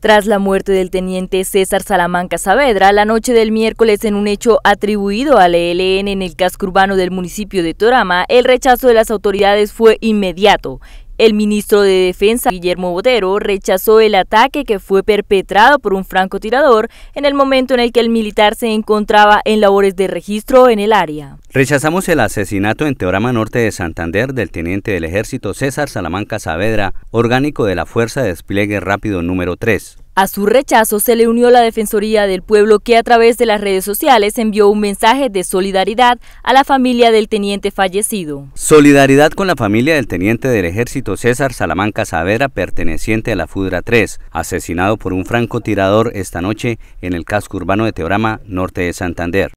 Tras la muerte del teniente César Salamanca Saavedra, la noche del miércoles en un hecho atribuido al ELN en el casco urbano del municipio de Torama, el rechazo de las autoridades fue inmediato. El ministro de Defensa, Guillermo Botero, rechazó el ataque que fue perpetrado por un francotirador en el momento en el que el militar se encontraba en labores de registro en el área. Rechazamos el asesinato en Teorama Norte de Santander del teniente del ejército César Salamanca Saavedra, orgánico de la Fuerza de Despliegue Rápido número 3. A su rechazo se le unió la Defensoría del Pueblo que a través de las redes sociales envió un mensaje de solidaridad a la familia del teniente fallecido. Solidaridad con la familia del teniente del ejército César Salamanca Savera perteneciente a la Fudra 3, asesinado por un francotirador esta noche en el casco urbano de Teorama, norte de Santander.